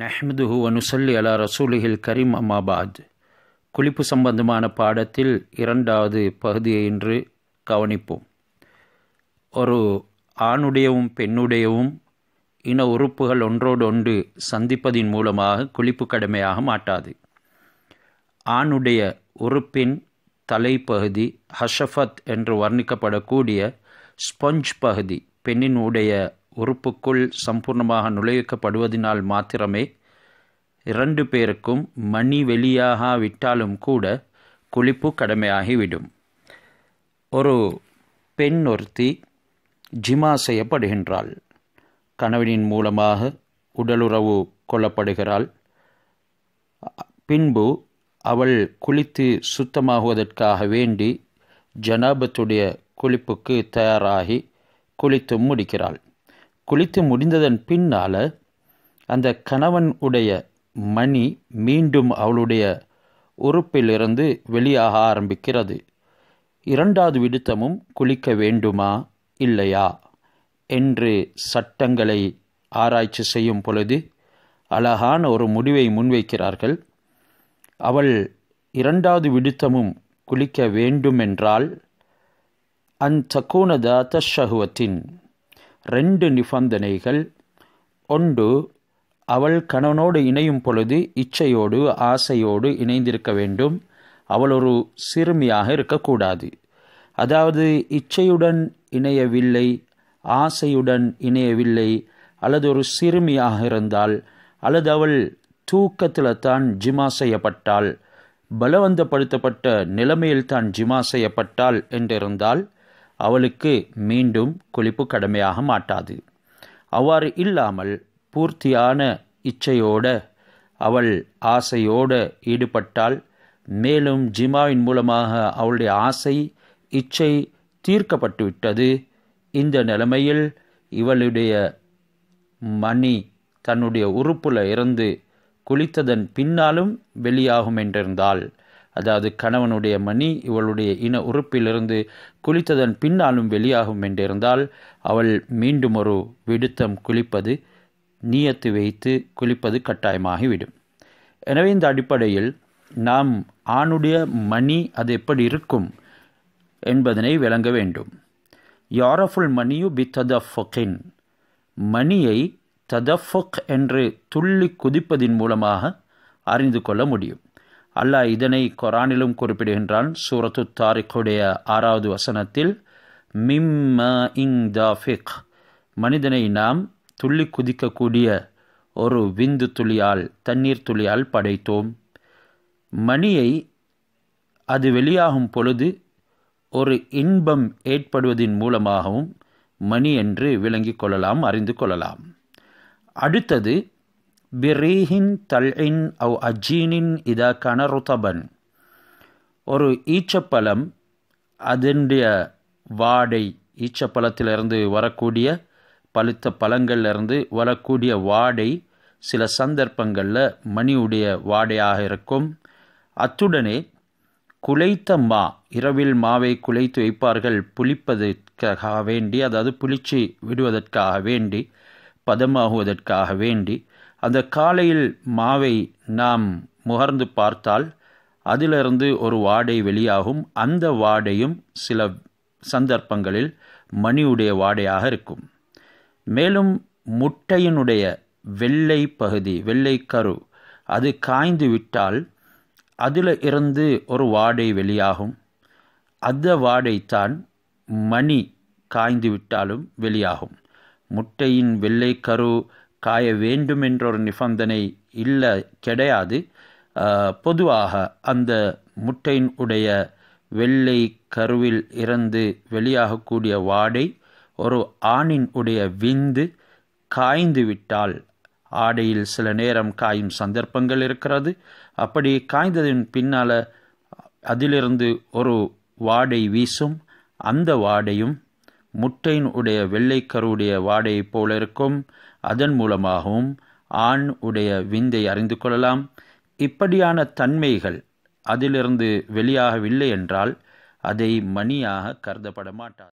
நஹ்மதுஹு அனுசல்லி அலா ரசூலுகில் கரீம் அம்மாபாத் குளிப்பு சம்பந்தமான பாடத்தில் இரண்டாவது பகுதியை இன்று கவனிப்போம் ஒரு ஆணுடையவும் பெண்ணுடையவும் இன உறுப்புகள் ஒன்றோடொன்று சந்திப்பதின் மூலமாக குளிப்பு கடமையாக மாட்டாது ஆணுடைய உறுப்பின் தலைப்பகுதி ஹஷஃபத் என்று வர்ணிக்கப்படக்கூடிய ஸ்பஞ்ச் பகுதி பெண்ணின் உடைய உறுப்புக்குள் சம்பூர்ணமாக நுழைவிக்கப்படுவதினால் மாத்திரமே இரண்டு பேருக்கும் மணி வெளியாகாவிட்டாலும் கூட குளிப்பு கடமையாகிவிடும் ஒரு பெண் ஒருத்தி ஜிமா செய்யப்படுகின்றாள் கணவனின் மூலமாக உடலுறவு கொள்ளப்படுகிறாள் பின்பு அவள் குளித்து சுத்தமாகுவதற்காக வேண்டி ஜனாபத்துடைய குளிப்புக்கு தயாராகி குளித்தும் முடிக்கிறாள் குளித்து முடிந்ததன் பின்னால் அந்த கணவன் உடைய மணி மீண்டும் அவளுடைய உறுப்பிலிருந்து வெளியாக ஆரம்பிக்கிறது இரண்டாவது விடுத்தமும் குளிக்க வேண்டுமா இல்லையா என்று சட்டங்களை ஆராய்ச்சி செய்யும் பொழுது அழகான ஒரு முடிவை முன்வைக்கிறார்கள் அவள் இரண்டாவது விடுத்தமும் குளிக்க வேண்டுமென்றால் அந்த கூனதா தஷகுவத்தின் ரெண்டு நிபந்தனைகள் ஒன்று அவள் கணவனோடு இணையும் பொழுது இச்சையோடு ஆசையோடு இணைந்திருக்க வேண்டும் அவள் ஒரு சிறுமியாக இருக்கக்கூடாது அதாவது இச்சையுடன் இணையவில்லை ஆசையுடன் இணையவில்லை அல்லது ஒரு சிறுமியாக இருந்தால் அல்லது அவள் தூக்கத்தில் தான் ஜிமா செய்யப்பட்டால் பலவந்தப்படுத்தப்பட்ட நிலைமையில் தான் ஜிமா செய்யப்பட்டால் என்றிருந்தால் அவளுக்கு மீண்டும் குளிப்பு கடமையாக மாட்டாது அவ்வாறு இல்லாமல் பூர்த்தியான இச்சையோட அவள் ஆசையோடு ஈடுபட்டால் மேலும் ஜிமாவின் மூலமாக அவளுடைய ஆசை இச்சை தீர்க்கப்பட்டுவிட்டது இந்த நிலைமையில் இவளுடைய மணி தன்னுடைய உறுப்பில் இருந்து குளித்ததன் பின்னாலும் வெளியாகும் என்றிருந்தாள் அதாவது கணவனுடைய மணி இவளுடைய இன உறுப்பிலிருந்து குளித்ததன் பின்னாலும் வெளியாகும் என்றிருந்தால் அவள் மீண்டும் ஒரு விடுத்தம் குளிப்பது நீயத்து வைத்து குளிப்பது கட்டாயமாகிவிடும் எனவே இந்த அடிப்படையில் நாம் ஆணுடைய மணி அது எப்படி இருக்கும் என்பதனை விளங்க வேண்டும் யாரஃபுல் மணியு பி ததஃபின் மணியை ததஃபொக் என்று துள்ளி குதிப்பதின் மூலமாக அறிந்து கொள்ள முடியும் அல்லாஹ் இதனை கொரானிலும் குறிப்பிடுகின்றான் சூரத்து தாரிக்குடைய ஆறாவது வசனத்தில் மிம்மா இங் தாஃபிக் மனிதனை நாம் துள்ளி குதிக்கக்கூடிய ஒரு விந்து துளியால் தண்ணீர் துளியால் படைத்தோம் மணியை அது வெளியாகும் பொழுது ஒரு இன்பம் ஏற்படுவதின் மூலமாகவும் மணி என்று விளங்கிக் கொள்ளலாம் அறிந்து கொள்ளலாம் அடுத்தது பிரீஹின் தல்இன் அவ் அஜீனின் إذا كان ருதபன் ஒரு ஈச்சப்பழம் அதனுடைய வாடை ஈச்சப்பழத்திலிருந்து வரக்கூடிய பழுத்த பழங்கள்லேருந்து வரக்கூடிய வாடை சில சந்தர்ப்பங்களில் மணியுடைய வாடையாக இருக்கும் அத்துடனே குலைத்த மா இரவில் மாவை குலைத்து வைப்பார்கள் புளிப்பதற்காக வேண்டி அதாவது புளிச்சு விடுவதற்காக வேண்டி பதமாகுவதற்காக வேண்டி அந்த காலையில் மாவை நாம் முகர்ந்து பார்த்தால் அதிலிருந்து ஒரு வாடை வெளியாகும் அந்த வாடையும் சில சந்தர்ப்பங்களில் மணியுடைய வாடையாக இருக்கும் மேலும் முட்டையினுடைய வெள்ளை பகுதி வெள்ளை கரு அது காய்ந்து விட்டால் அதில் இருந்து ஒரு வாடை வெளியாகும் அந்த வாடைத்தான் மணி காய்ந்து விட்டாலும் வெளியாகும் முட்டையின் வெள்ளை கரு காய வேண்டும் என்ற ஒரு நிபந்தனை இல்லை கிடையாது பொதுவாக அந்த முட்டையின் உடைய வெள்ளை கருவில் இருந்து வெளியாகக்கூடிய வாடை ஒரு ஆணின் உடைய விந்து காய்ந்து விட்டால் ஆடையில் சில நேரம் காயும் சந்தர்ப்பங்கள் இருக்கிறது அப்படி காய்ந்ததின் பின்னால் அதிலிருந்து ஒரு வாடை வீசும் அந்த வாடையும் முட்டையின் உடைய வெள்ளைக்கருவுடைய வாடையைப் போல இருக்கும் அதன் மூலமாகவும் ஆண் உடைய விந்தை அறிந்து கொள்ளலாம் இப்படியான தன்மைகள் அதிலிருந்து வெளியாகவில்லை என்றால் அதை மணியாக கருதப்பட மாட்டார்